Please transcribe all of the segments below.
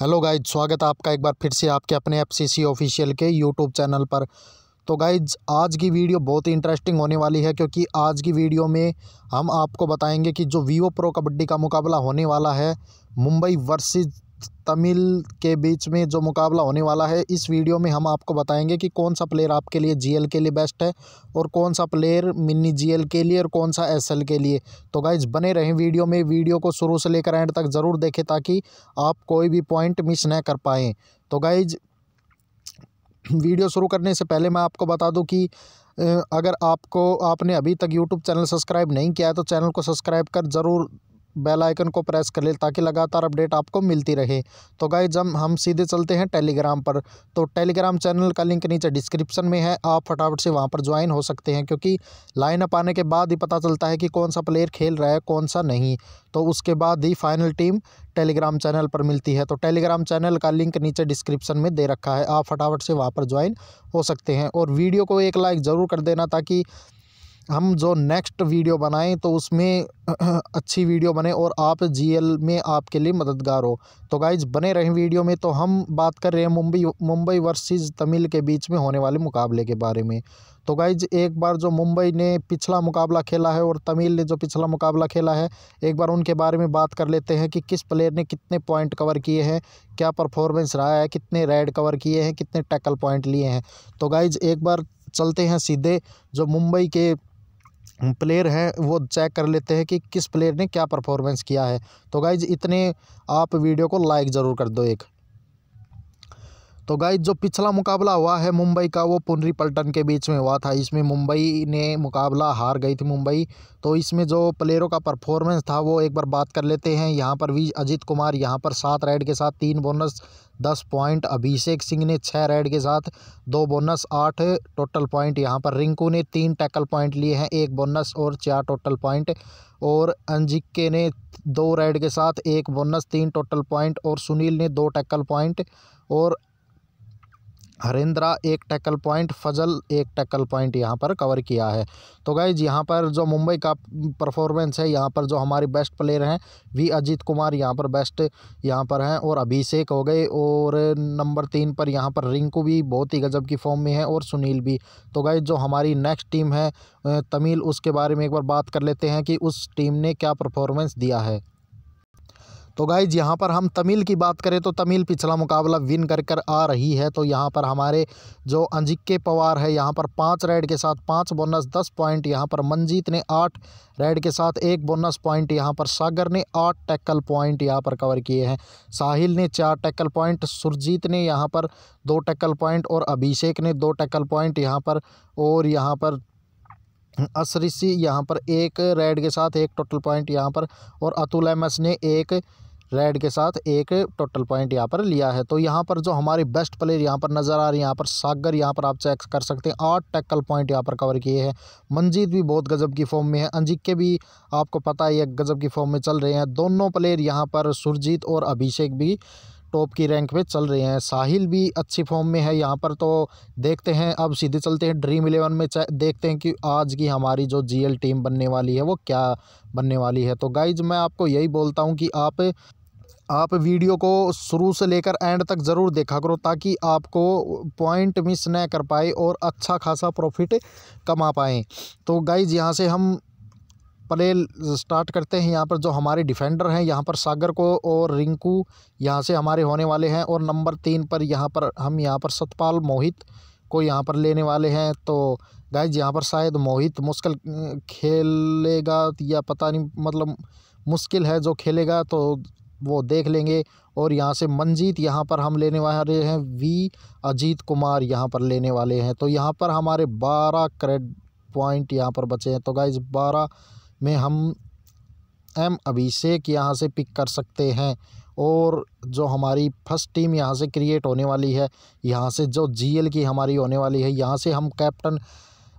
hello guys स्वागत है आपका एक बार फिर से आपके अपने एफ सी ऑफिशियल के यूट्यूब चैनल पर तो गाइज आज की वीडियो बहुत ही इंटरेस्टिंग होने वाली है क्योंकि आज की वीडियो में हम आपको बताएंगे कि जो वीवो प्रो कबड्डी का मुकाबला होने वाला है मुंबई वर्सेस तमिल के बीच में जो मुकाबला होने वाला है इस वीडियो में हम आपको बताएंगे कि कौन सा प्लेयर आपके लिए जीएल के लिए बेस्ट है और कौन सा प्लेयर मिनी जीएल के लिए और कौन सा एसएल के लिए तो गाइज बने रहें वीडियो में वीडियो को शुरू से लेकर एंड तक ज़रूर देखें ताकि आप कोई भी पॉइंट मिस न कर पाएँ तो गाइज वीडियो शुरू करने से पहले मैं आपको बता दूँ कि अगर आपको आपने अभी तक यूट्यूब चैनल सब्सक्राइब नहीं किया है तो चैनल को सब्सक्राइब कर ज़रूर बेल आइकन को प्रेस कर ले ताकि लगातार अपडेट आपको मिलती रहे तो गाइज हम हम सीधे चलते हैं टेलीग्राम पर तो टेलीग्राम चैनल का लिंक नीचे डिस्क्रिप्शन में है आप फटाफट से वहाँ पर ज्वाइन हो सकते हैं क्योंकि लाइन अप आने के बाद ही पता चलता है कि कौन सा प्लेयर खेल रहा है कौन सा नहीं तो उसके बाद ही फाइनल टीम टेलीग्राम चैनल पर मिलती है तो टेलीग्राम चैनल का लिंक नीचे डिस्क्रिप्शन में दे रखा है आप फटाफट से वहाँ पर ज्वाइन हो सकते हैं और वीडियो को एक लाइक ज़रूर कर देना ताकि हम जो नेक्स्ट वीडियो बनाएं तो उसमें अच्छी वीडियो बने और आप जीएल में आपके लिए मददगार हो तो गाइज बने रहें वीडियो में तो हम बात कर रहे हैं मुंबई मुंबई वर्सेस तमिल के बीच में होने वाले मुकाबले के बारे में तो गाइज एक बार जो मुंबई ने पिछला मुकाबला खेला है और तमिल ने जो पिछला मुकाबला खेला है एक बार उनके बारे में बात कर लेते हैं कि किस प्लेयर ने कितने पॉइंट कवर किए हैं क्या परफॉर्मेंस रहा है कितने रेड कवर किए हैं कितने टैकल पॉइंट लिए हैं तो गाइज एक बार चलते हैं सीधे जो मुंबई के प्लेयर हैं वो चेक कर लेते हैं कि किस प्लेयर ने क्या परफॉर्मेंस किया है तो गाइज इतने आप वीडियो को लाइक ज़रूर कर दो एक तो गाइज जो पिछला मुकाबला हुआ है मुंबई का वो पुनरी पल्टन के बीच में हुआ था इसमें मुंबई ने मुकाबला हार गई थी मुंबई तो इसमें जो प्लेयरों का परफॉर्मेंस था वो एक बार बात कर लेते हैं यहाँ पर भी अजित कुमार यहाँ पर सात रेड के साथ तीन बोनस दस पॉइंट अभिषेक सिंह ने छः रेड के साथ दो बोनस आठ टोटल पॉइंट यहाँ पर रिंकू ने तीन टैकल पॉइंट लिए हैं एक बोनस और चार टोटल पॉइंट और अंजिक्के ने दो रेड के साथ एक बोनस तीन टोटल पॉइंट और सुनील ने दो टैकल पॉइंट और हरिंद्रा एक टैकल पॉइंट फजल एक टैकल पॉइंट यहाँ पर कवर किया है तो गाइज यहाँ पर जो मुंबई का परफॉर्मेंस है यहाँ पर जो हमारे बेस्ट प्लेयर हैं वी अजीत कुमार यहाँ पर बेस्ट यहाँ पर हैं और अभिषेक हो गए और नंबर तीन पर यहाँ पर रिंकू भी बहुत ही गजब की फॉर्म में है और सुनील भी तो गाइज जो हमारी नेक्स्ट टीम है तमिल उसके बारे में एक बार बात कर लेते हैं कि उस टीम ने क्या परफॉर्मेंस दिया है तो गाइज यहाँ पर हम तमिल की बात करें तो तमिल पिछला मुकाबला विन कर कर आ रही है तो यहाँ पर हमारे जो अंजिक्के पवार है यहाँ पर पाँच रेड के साथ पाँच बोनस दस पॉइंट यहाँ पर मंजीत ने आठ रेड के साथ एक बोनस पॉइंट यहाँ पर सागर ने आठ टैकल पॉइंट यहाँ पर कवर किए हैं साहिल ने चार टैकल पॉइंट सुरजीत ने यहाँ पर दो टैकल पॉइंट और अभिषेक ने दो टैकल पॉइंट यहाँ पर और यहाँ पर असरिसी यहाँ पर एक रेड के साथ एक टोटल पॉइंट यहाँ पर और अतुल एमस ने एक रेड के साथ एक टोटल पॉइंट यहाँ पर लिया है तो यहाँ पर जो हमारे बेस्ट प्लेयर यहाँ पर नज़र आ रहे हैं यहाँ पर सागर यहाँ पर आप चेक कर सकते हैं आठ टैकल पॉइंट यहाँ पर कवर किए हैं मंजीत भी बहुत गजब की फॉर्म में है अंजिक्के भी आपको पता है ये गजब की फॉर्म में चल रहे हैं दोनों प्लेयर यहाँ पर सुरजीत और अभिषेक भी टॉप की रैंक पे चल रहे हैं साहिल भी अच्छी फॉर्म में है यहाँ पर तो देखते हैं अब सीधे चलते हैं ड्रीम इलेवन में देखते हैं कि आज की हमारी जो जीएल टीम बनने वाली है वो क्या बनने वाली है तो गाइज मैं आपको यही बोलता हूँ कि आप आप वीडियो को शुरू से लेकर एंड तक ज़रूर देखा करो ताकि आपको पॉइंट मिस न कर पाए और अच्छा खासा प्रॉफिट कमा पाएँ तो गाइज यहाँ से हम प्ले स्टार्ट करते हैं यहाँ पर जो हमारे डिफेंडर हैं यहाँ पर सागर को और रिंकू यहाँ से हमारे होने वाले हैं और नंबर तीन पर यहाँ पर हम यहाँ पर सतपाल मोहित को यहाँ पर लेने वाले हैं तो गाइज यहाँ पर शायद मोहित मुश्किल खेलेगा या पता नहीं मतलब मुश्किल है जो खेलेगा तो वो देख लेंगे और यहाँ से मनजीत यहाँ पर हम लेने वाले हैं वी अजीत कुमार यहाँ पर लेने वाले हैं तो यहाँ पर हमारे बारह क्रेड पॉइंट यहाँ पर बचे हैं तो गाइज बारह में हम एम अभिषेक यहाँ से पिक कर सकते हैं और जो हमारी फर्स्ट टीम यहाँ से क्रिएट होने वाली है यहाँ से जो जीएल की हमारी होने वाली है यहाँ से हम कैप्टन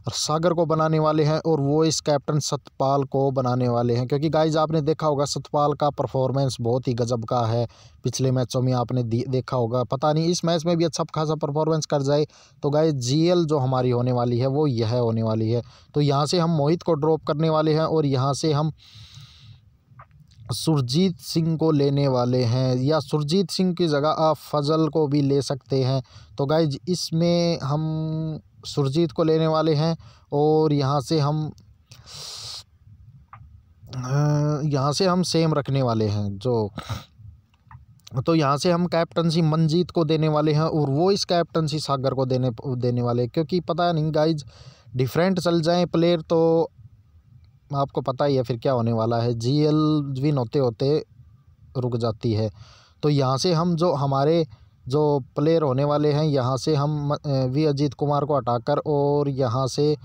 सागर को बनाने वाले हैं और वो इस कैप्टन सतपाल को बनाने वाले हैं क्योंकि गाइज आपने देखा होगा सतपाल का परफॉर्मेंस बहुत ही गजब का है पिछले मैचों में आपने देखा होगा पता नहीं इस मैच में भी अच्छा खासा परफॉर्मेंस कर जाए तो गाइज जीएल जो हमारी होने वाली है वो यह होने वाली है तो यहाँ से हम मोहित को ड्रॉप करने वाले हैं और यहाँ से हम सुरजीत सिंह को लेने वाले हैं या सुरजीत सिंह की जगह आप फ़ज़ल को भी ले सकते हैं तो गाइज इसमें हम सुरजीत को लेने वाले हैं और यहाँ से हम यहाँ से हम सेम रखने वाले हैं जो तो यहाँ से हम कैप्टनसी मनजीत को देने वाले हैं और वो इस कैप्टनसी सागर को देने देने वाले क्योंकि पता नहीं गाइज डिफरेंट चल जाएं प्लेयर तो आपको पता ही है फिर क्या होने वाला है जी एल विन होते होते रुक जाती है तो यहाँ से हम जो हमारे जो प्लेयर होने वाले हैं यहाँ से हम वी अजीत कुमार को हटाकर और यहाँ से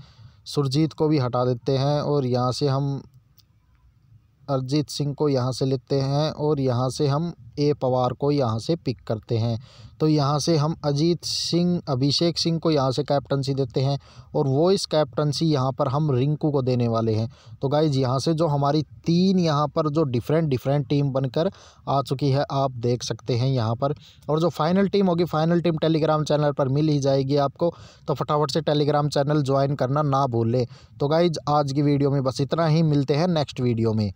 सुरजीत को भी हटा देते हैं और यहाँ से हम अरिजीत सिंह को यहाँ से लेते हैं और यहाँ से हम ए पवार को यहाँ से पिक करते हैं तो यहाँ से हम अजीत सिंह अभिषेक सिंह को यहाँ से कैप्टनसी देते हैं और वो इस कैप्टनसी यहाँ पर हम रिंकू को देने वाले हैं तो गाइज यहाँ से जो हमारी तीन यहाँ पर जो डिफरेंट डिफरेंट टीम बनकर आ चुकी है आप देख सकते हैं यहाँ पर और जो फाइनल टीम होगी फाइनल टीम टेलीग्राम चैनल पर मिल ही जाएगी आपको तो फटाफट से टेलीग्राम चैनल ज्वाइन करना ना भूलें तो गाइज आज की वीडियो में बस इतना ही मिलते हैं नेक्स्ट वीडियो में